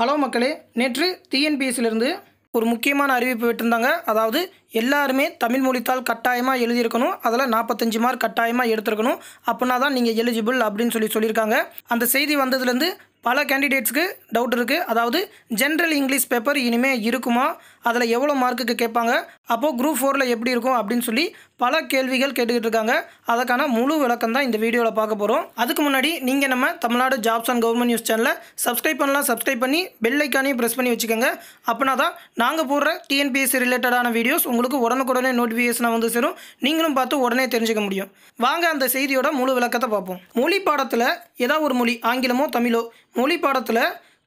hello மக்களே நேற்று டிஎன்பிஎஸ்சிலிருந்து ஒரு முக்கியமான அறிவிப்பு விட்டுருந்தாங்க அதாவது எல்லாருமே தமிழ் மொழித்தால் கட்டாயமாக எழுதியிருக்கணும் அதில் நாற்பத்தஞ்சு மார்க் கட்டாயமாக எடுத்திருக்கணும் அப்படின்னா தான் நீங்கள் எலிஜிபிள் அப்படின்னு சொல்லி சொல்லியிருக்காங்க அந்த செய்தி வந்ததுலேருந்து பல கேண்டிடேட்ஸ்க்கு டவுட் இருக்குது அதாவது ஜென்ரல் இங்கிலீஷ் பேப்பர் இனிமேல் இருக்குமா அதில் எவ்வளோ மார்க்குக்கு கேட்பாங்க அப்போது குரூப் ஃபோரில் எப்படி இருக்கும் அப்படின்னு சொல்லி பல கேள்விகள் கேட்டுக்கிட்டு இருக்காங்க அதற்கான முழு விளக்கம் தான் இந்த வீடியோவில் பார்க்க போகிறோம் அதுக்கு முன்னாடி நீங்கள் நம்ம Tamil Nadu jobs and government news சேனலை சப்ஸ்கிரைப் பண்ணலாம் சப்ஸ்கிரைப் பண்ணி பெல் ஐக்கானையும் ப்ரெஸ் பண்ணி வச்சுக்கோங்க அப்படின்னா தான் நாங்கள் போடுற டிஎன்பிஎஸ்சி ரிலேட்டடான வீடியோஸ் உங்களுக்கு உடனுக்குடனே நோட்டிஃபிகேஷனாக வந்து சேரும் நீங்களும் பார்த்து உடனே தெரிஞ்சுக்க முடியும் வாங்க அந்த செய்தியோட முழு விளக்கத்தை பார்ப்போம் மொழி பாடத்தில் ஏதாவது ஒரு மொழி ஆங்கிலமோ தமிழோ மொழி பாடத்தில்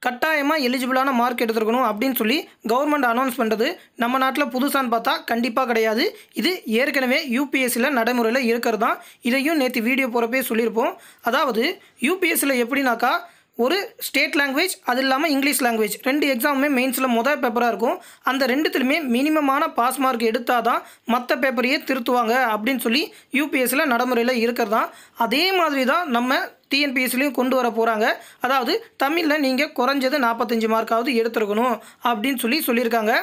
கட்டாயமாக எலிஜிபிளான மார்க் எடுத்துருக்கணும் அப்படின்னு சொல்லி கவர்மெண்ட் அனௌன்ஸ் பண்ணுறது நம்ம நாட்டில் புதுசான்னு பார்த்தா கண்டிப்பாக கிடையாது இது ஏற்கனவே யூபிஎஸ்சியில் நடைமுறையில் இருக்கிறது தான் இதையும் நேற்று வீடியோ போகிறப்பே சொல்லியிருப்போம் அதாவது யூபிஎஸ்சியில் எப்படின்னாக்கா ஒரு ஸ்டேட் லாங்குவேஜ் அது இல்லாமல் இங்கிலீஷ் லாங்குவேஜ் ரெண்டு எக்ஸாமுமே மெயின்ஸில் மொதல் பேப்பராக இருக்கும் அந்த ரெண்டுத்துலையுமே மினிமமான பாஸ் மார்க் எடுத்தால் தான் மற்ற பேப்பரையே திருத்துவாங்க அப்படின்னு சொல்லி யூபிஎஸ்சியில் நடைமுறையில் தான் அதே மாதிரி தான் நம்ம டிஎன்பிஎஸ்சிலையும் கொண்டு வர போகிறாங்க அதாவது தமிழில் நீங்கள் குறைஞ்சது நாற்பத்தஞ்சு மார்க்காவது எடுத்துருக்கணும் அப்படின்னு சொல்லி சொல்லியிருக்காங்க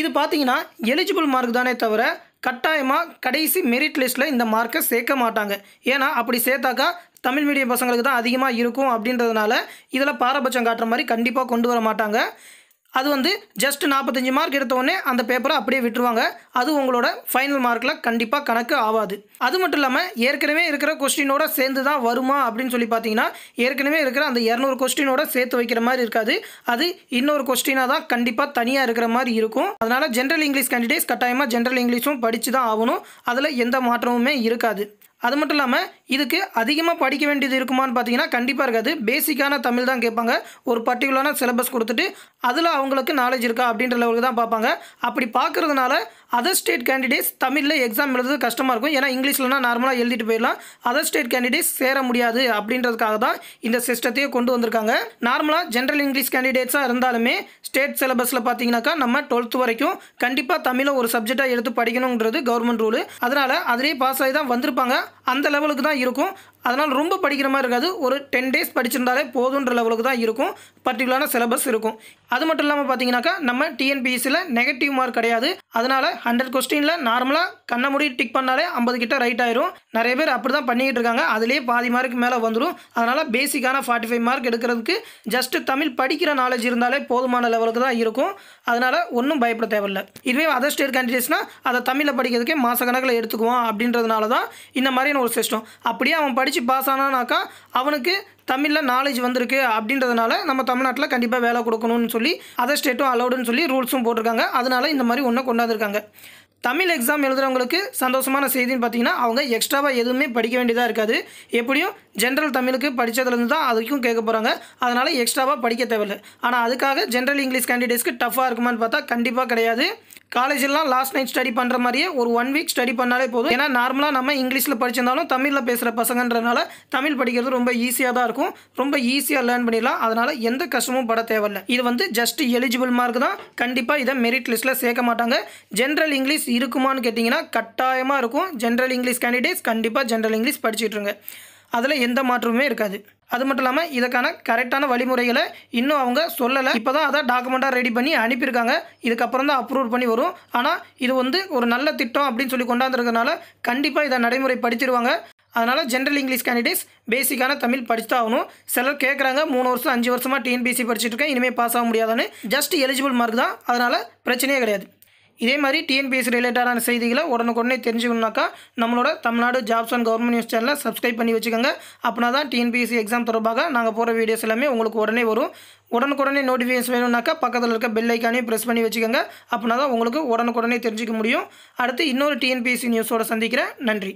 இது பார்த்தீங்கன்னா எலிஜிபிள் மார்க் தானே தவிர கட்டாயமாக கடைசி மெரிட் லிஸ்ட்டில் இந்த மார்க்கை சேர்க்க மாட்டாங்க ஏன்னா அப்படி சேர்த்தாக்கா தமிழ் மீடியம் பசங்களுக்கு தான் அதிகமாக இருக்கும் அப்படின்றதுனால இதில் பாரபட்சம் காட்டுற மாதிரி கண்டிப்பாக கொண்டு வர மாட்டாங்க அது வந்து ஜஸ்ட் நாற்பத்தஞ்சு மார்க் எடுத்தோடனே அந்த பேப்பரை அப்படியே விட்டுருவாங்க அது உங்களோட ஃபைனல் மார்க்கில் கண்டிப்பாக கணக்கு ஆகாது அது மட்டும் இல்லாமல் ஏற்கனவே இருக்கிற கொஸ்டினோட சேர்ந்து தான் வருமா அப்படின்னு சொல்லி பார்த்தீங்கன்னா ஏற்கனவே இருக்கிற அந்த இரநூறு கொஸ்டினோட சேர்த்து வைக்கிற மாதிரி இருக்காது அது இன்னொரு கொஸ்டினாக தான் கண்டிப்பாக தனியாக இருக்கிற மாதிரி இருக்கும் அதனால் ஜென்ரல் இங்கிலீஷ் கேண்டிடேட்ஸ் கட்டாயமாக ஜென்ரல் இங்கிலீஷும் படித்து தான் ஆகணும் அதில் எந்த மாற்றமுமே இருக்காது அது மட்டும் இல்லாமல் இதுக்கு அதிகமாக படிக்க வேண்டியது இருக்குமான்னு பார்த்தீங்கன்னா கண்டிப்பாக இருக்காது பேசிக்கான தமிழ் தான் கேட்பாங்க ஒரு பர்டிகுலரான சிலபஸ் கொடுத்துட்டு அதில் அவங்களுக்கு நாலேஜ் இருக்கா அப்படின்ற லெவலுக்கு தான் பார்ப்பாங்க அப்படி பார்க்குறதுனால அதர் ஸ்டேட் கேண்டிடேட்ஸ் தமிழில் எக்ஸாம் எழுதுறது கஷ்டமாக இருக்கும் ஏன்னா இங்கிலீஷ்லனா நார்மலாக எழுதிட்டு போயிடலாம் அதர் ஸ்டேட் கேண்டிடேட்ஸ் சேர முடியாது அப்படின்றதுக்காக தான் இந்த சிஸ்டத்தையே கொண்டு வந்திருக்காங்க நார்மலாக ஜென்ரல் இங்கிலீஷ் கேண்டிடேட்ஸாக இருந்தாலுமே ஸ்டேட் சிலபஸில் பார்த்தீங்கன்னாக்கா நம்ம டுவெல்த் வரைக்கும் கண்டிப்பாக தமிழை ஒரு சப்ஜெக்டாக எடுத்து படிக்கணுங்கிறது கவர்மெண்ட் ரூலு அதனால் அதிலே பாஸ் ஆகி தான் வந்திருப்பாங்க அந்த லெவலுக்கு தான் இருக்கும் அதனால் ரொம்ப படிக்கிற மாதிரி இருக்காது ஒரு டென் டேஸ் படிச்சிருந்தாலே போதுன்ற லெவலுக்கு தான் இருக்கும் பர்டிகுலரான சிலபஸ் இருக்கும் அது மட்டும் இல்லாமல் பார்த்தீங்கன்னாக்கா நம்ம டிஎன்பிஎஸ்சியில் நெகட்டிவ் மார்க் கிடையாது அதனால் ஹண்ட்ரட் கொஸ்டினில் நார்மலாக கண்ணை முடி டிக் பண்ணாலே ஐம்பது கிட்ட ரைட் ஆயிரும் நிறைய பேர் அப்படி தான் பண்ணிக்கிட்டு இருக்காங்க அதுலேயே பாதி மார்க் மேலே வந்துடும் அதனால் பேசிக்கான ஃபார்ட்டி ஃபைவ் மார்க் எடுக்கிறதுக்கு ஜஸ்ட் தமிழ் படிக்கிற நாலேஜ் இருந்தாலே போதுமான லெவலுக்கு தான் இருக்கும் அதனால் ஒன்றும் பயப்பட தேவையில்லை இதுவே அதர் ஸ்டேட் கேண்டிடேட்ஸ்னால் அதை தமிழில் படிக்கிறதுக்கே மாதக்கணக்கில் எடுத்துக்குவோம் அப்படின்றதுனால தான் இந்த மாதிரி ஒரு சிஸ்டம் அப்படியே அவன் படித்து பாஸ் ஆனானாக்கா அவனுக்கு தமிழில் நாலேஜ் வந்திருக்கு அப்படின்றதுனால நம்ம தமிழ்நாட்டில் கண்டிப்பாக வேலை கொடுக்கணும்னு சொல்லி அதர் ஸ்டேட்டும் அலௌடுன்னு சொல்லி ரூல்ஸும் போட்டிருக்காங்க அதனால இந்த மாதிரி ஒன்று கொண்டாந்துருக்காங்க தமிழ் எக்ஸாம் எழுதுகிறவங்களுக்கு சந்தோஷமான செய்தின்னு பார்த்தீங்கன்னா அவங்க எக்ஸ்ட்ராவாக எதுவுமே படிக்க வேண்டியதாக இருக்காது எப்படியும் ஜென்ரல் தமிழுக்கு படித்ததுலேருந்து தான் அதுக்கும் கேட்க போகிறாங்க அதனால் எக்ஸ்ட்ராவாக படிக்க தேவையில்லை ஆனால் அதுக்காக ஜென்ரல் இங்கிலீஷ் கேண்டிடேட்ஸ்க்கு டஃப்பாக இருக்குமான்னு பார்த்தா கண்டிப்பாக கிடையாது காலேஜெல்லாம் லாஸ்ட் நைட் ஸ்டடி பண்ணுற மாதிரியே ஒரு ஒன் வீக் ஸ்டடி பண்ணாலே போதும் ஏன்னா நார்மலாக நம்ம இங்கிலீஷில் படிச்சிருந்தாலும் தமிழில் பேசுகிற பசங்கன்றதுனால தமிழ் படிக்கிறது ரொம்ப ஈஸியாக தான் இருக்கும் ரொம்ப ஈஸியாக லேர்ன் பண்ணிடலாம் அதனால் எந்த கஷ்டமும் பட தேவையில்லை இது வந்து ஜஸ்ட் எலிஜிபிள் மார்க் தான் கண்டிப்பாக இதை மெரிட் லிஸ்ட்டில் சேர்க்க மாட்டாங்க ஜென்ரல் இங்கிலீஷ் இருக்குமான்னு கேட்டிங்கன்னா கட்டாயமாக இருக்கும் ஜென்ரல் இங்கிலீஷ் கேண்டிடேட்ஸ் கண்டிப்பாக ஜென்ரல் இங்கிலீஷ் படிச்சுட்டுருங்க அதில் எந்த மாற்றமுமே இருக்காது அது மட்டும் இல்லாமல் இதுக்கான கரெக்டான வழிமுறைகளை இன்னும் அவங்க சொல்லலை இப்போ தான் அதை டாக்குமெண்ட்டாக ரெடி பண்ணி அனுப்பியிருக்காங்க இதுக்கப்புறம் தான் அப்ரூவ் பண்ணி வரும் ஆனால் இது வந்து ஒரு நல்ல திட்டம் அப்படின்னு சொல்லி கொண்டாந்துருக்கனால கண்டிப்பாக இதை நடைமுறை நடைமுறைப்படுத்திடுவாங்க அதனால் ஜென்ரல் இங்கிலீஷ் கேண்டிடேட்ஸ் பேசிக்கான தமிழ் படிச்சு ஆகணும் சிலர் கேட்குறாங்க மூணு வருஷம் அஞ்சு வருஷமாக டிஎன்பிசி படிச்சுட்டு இருக்கேன் இனிமேல் பாஸ் ஆக முடியாதுன்னு ஜஸ்ட் எலிஜிபிள் மார்க் தான் அதனால் பிரச்சனையே கிடையாது இதே மாதிரி டிஎன்பிஎஸ்சி ரிலேட்டடான செய்திகளை உடனுக்குடனே தெரிஞ்சுக்கணுனாக்கா நம்மளோட Tamil Nadu jobs and government news சேனலை சப்ஸ்கிரைப் பண்ணி வச்சுக்கோங்க அப்படின்னா தான் டிஎன்பிஎஸ்சி எக்ஸாம் தொடர்பாக நாங்கள் போகிற வீடியோஸ் எல்லாமே உங்களுக்கு உடனே வரும் உடனுக்குடனே நோட்டிஃபிகேஷன் வேணும்னாக்கா பக்கத்தில் இருக்க பெல் ப்ரெஸ் பண்ணி வச்சுக்கோங்க அப்படின்னா தான் உங்களுக்கு உடனுக்குடனே தெரிஞ்சிக்க முடியும் அடுத்து இன்னொரு டிஎன்பிஎஸ்சி நியூஸோட சந்திக்கிறேன் நன்றி